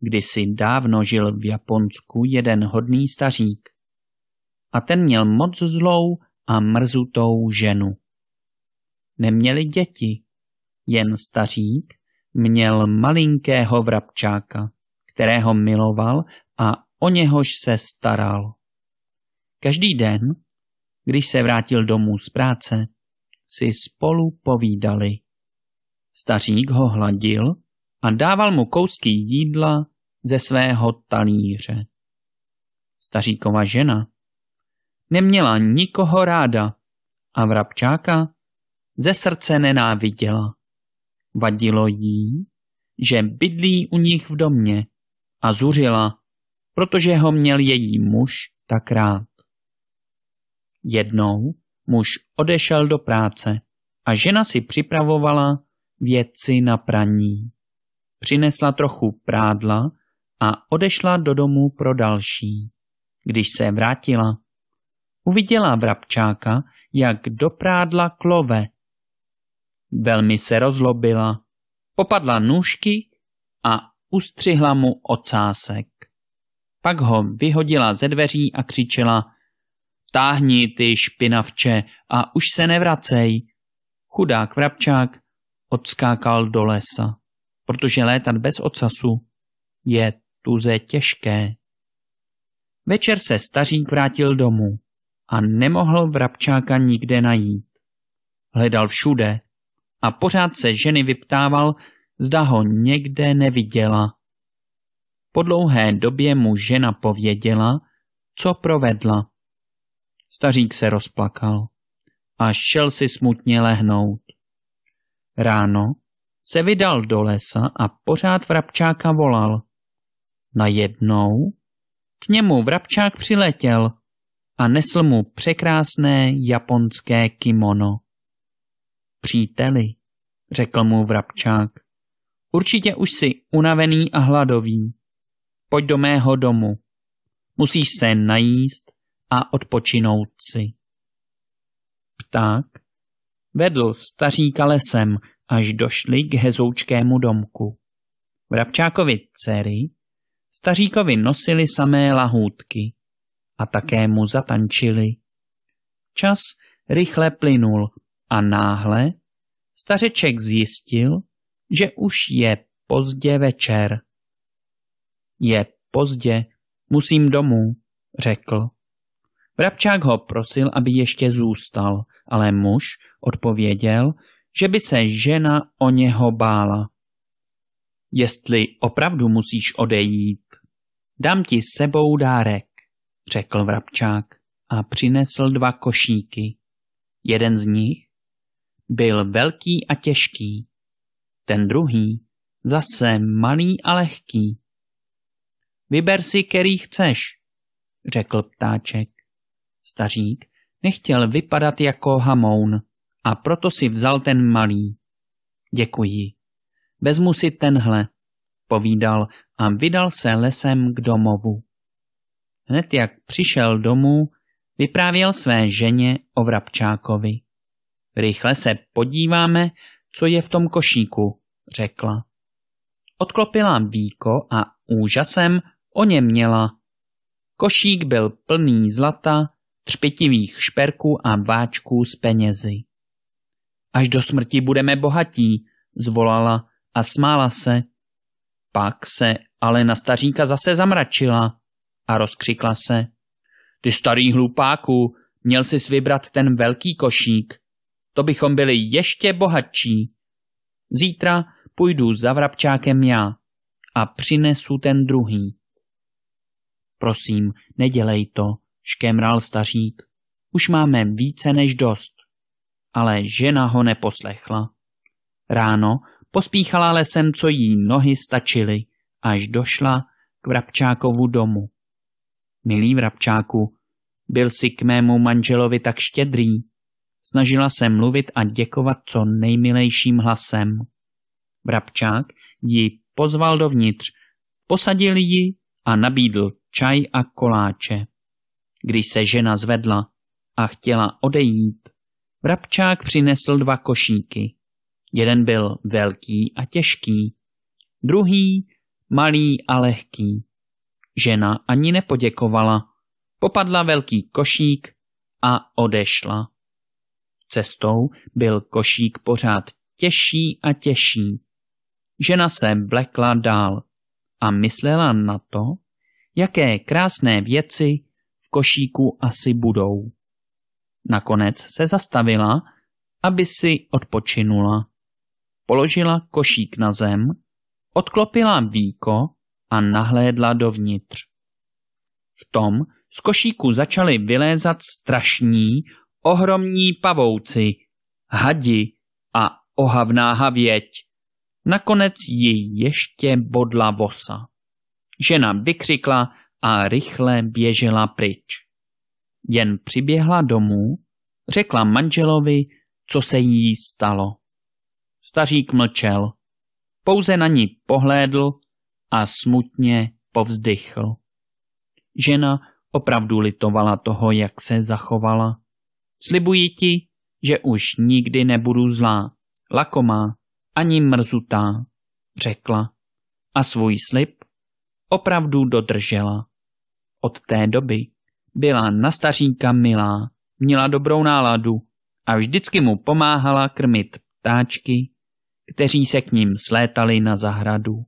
Kdysi dávno žil v Japonsku jeden hodný stařík. A ten měl moc zlou a mrzutou ženu. Neměli děti, jen stařík měl malinkého vrabčáka, kterého miloval a o něhož se staral. Každý den, když se vrátil domů z práce, si spolu povídali. Stařík ho hladil a dával mu kousky jídla ze svého talíře. Staříkova žena neměla nikoho ráda a vrabčáka ze srdce nenáviděla. Vadilo jí, že bydlí u nich v domě a zuřila, protože ho měl její muž tak rád. Jednou muž odešel do práce a žena si připravovala věci na praní přinesla trochu prádla a odešla do domu pro další. Když se vrátila, uviděla vrabčáka, jak do prádla klove. Velmi se rozlobila, popadla nůžky a ustřihla mu ocásek. Pak ho vyhodila ze dveří a křičela Táhni ty špinavče a už se nevracej. Chudák vrabčák odskákal do lesa protože létat bez ocasu je tuze těžké. Večer se stařík vrátil domů a nemohl vrabčáka nikde najít. Hledal všude a pořád se ženy vyptával, zda ho někde neviděla. Po dlouhé době mu žena pověděla, co provedla. Stařík se rozplakal a šel si smutně lehnout. Ráno se vydal do lesa a pořád Vrabčáka volal. Najednou k němu Vrabčák přiletěl a nesl mu překrásné japonské kimono. Příteli, řekl mu Vrabčák, určitě už jsi unavený a hladový. Pojď do mého domu. Musíš se najíst a odpočinout si. Pták vedl staříka lesem, až došli k hezoučkému domku. Vrabčákovi dcery, staříkovi nosili samé lahůdky a také mu zatančili. Čas rychle plynul a náhle stařeček zjistil, že už je pozdě večer. Je pozdě, musím domů, řekl. Vrabčák ho prosil, aby ještě zůstal, ale muž odpověděl, že by se žena o něho bála. Jestli opravdu musíš odejít, dám ti sebou dárek, řekl vrabčák a přinesl dva košíky. Jeden z nich byl velký a těžký, ten druhý zase malý a lehký. Vyber si, který chceš, řekl ptáček. Stařík nechtěl vypadat jako hamoun, a proto si vzal ten malý. Děkuji. Vezmu si tenhle, povídal a vydal se lesem k domovu. Hned jak přišel domů, vyprávěl své ženě o vrabčákovi. Rychle se podíváme, co je v tom košíku, řekla. Odklopila víko a úžasem o ně měla. Košík byl plný zlata, třpětivých šperků a váčků s penězi. Až do smrti budeme bohatí, zvolala a smála se. Pak se ale na staříka zase zamračila a rozkřikla se. Ty starý hlupáku, měl jsi vybrat ten velký košík. To bychom byli ještě bohatší. Zítra půjdu za vrabčákem já a přinesu ten druhý. Prosím, nedělej to, škemral stařík. Už máme více než dost ale žena ho neposlechla. Ráno pospíchala lesem, co jí nohy stačily, až došla k Vrabčákovu domu. Milý Vrabčáku, byl si k mému manželovi tak štědrý. Snažila se mluvit a děkovat co nejmilejším hlasem. Vrabčák ji pozval dovnitř, posadil ji a nabídl čaj a koláče. Když se žena zvedla a chtěla odejít, Vrabčák přinesl dva košíky. Jeden byl velký a těžký, druhý malý a lehký. Žena ani nepoděkovala, popadla velký košík a odešla. Cestou byl košík pořád těžší a těžší. Žena se vlekla dál a myslela na to, jaké krásné věci v košíku asi budou. Nakonec se zastavila, aby si odpočinula. Položila košík na zem, odklopila víko a nahlédla dovnitř. V tom z košíku začaly vylézat strašní, ohromní pavouci, hadi a ohavná havěť. Nakonec ji ještě bodla vosa. Žena vykřikla a rychle běžela pryč. Jen přiběhla domů, řekla manželovi, co se jí stalo. Stařík mlčel, pouze na ní pohlédl a smutně povzdychl. Žena opravdu litovala toho, jak se zachovala. Slibuji ti, že už nikdy nebudu zlá, lakomá ani mrzutá, řekla. A svůj slib opravdu dodržela. Od té doby byla na staříka milá, měla dobrou náladu a vždycky mu pomáhala krmit ptáčky, kteří se k ním slétali na zahradu.